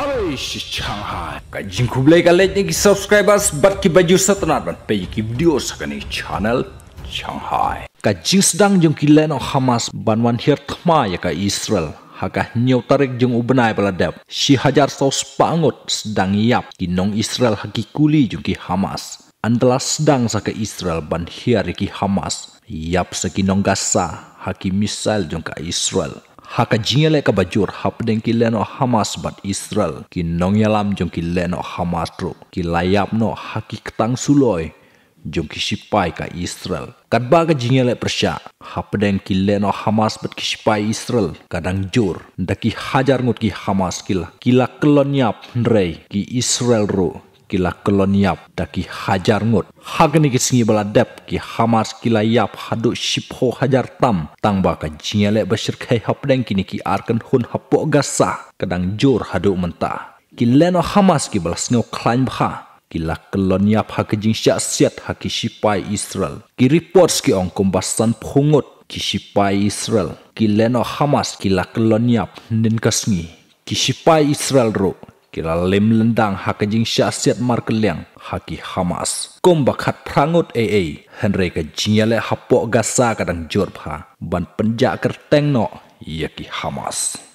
अरे छान कजिन खुबले का लेने की सब्सक्राइबर्स बट की बजू सतनार बन पे की वीडियो सकने channel Shanghai ka sedang jeng leno Hamas banwan hir thma ya ka Israel haka nyau tarik jeng ubenai baladep si hajar saus pangut sedang yap kinong Israel haki kuli jeng ki Hamas andala sedang saka Israel ban hir ki Hamas yap sekinong gasa haki misal jeng ka Israel haka jingle ka bajur hapden ki leno hamas bat israel ki nongyalam jong ki leno hamas tro ki layap no haki ketang suloi jong ki sipai ka israel ba ka lek persya hapden ki leno hamas bat ki sipai israel kadang jur daki hajar ngut ki hamas kila kila kelonyap nrei ki israel ro kila kelon yap daki hajar ngut hagni ki singi bala dep ki hamas kila yap haduk shipho hajar tam tangba ka jiale basir hap deng kini ki arkan hun hapo gasa kadang jur haduk mentah ki leno hamas ki bala sngau klan bha kila kelon yap ha kejing syak siat ha ki sipai israel ki reports ki ong kumbasan ki sipai israel ki leno hamas kila kelon yap nin kasngi ki sipai israel ro kira lem lendang hak hakanjing syasiat markelang haki Hamas. Kombak hat prangot AA, henre ke jinyale hapok gasa kadang jorpha, ban penjak kerteng no, yaki Hamas.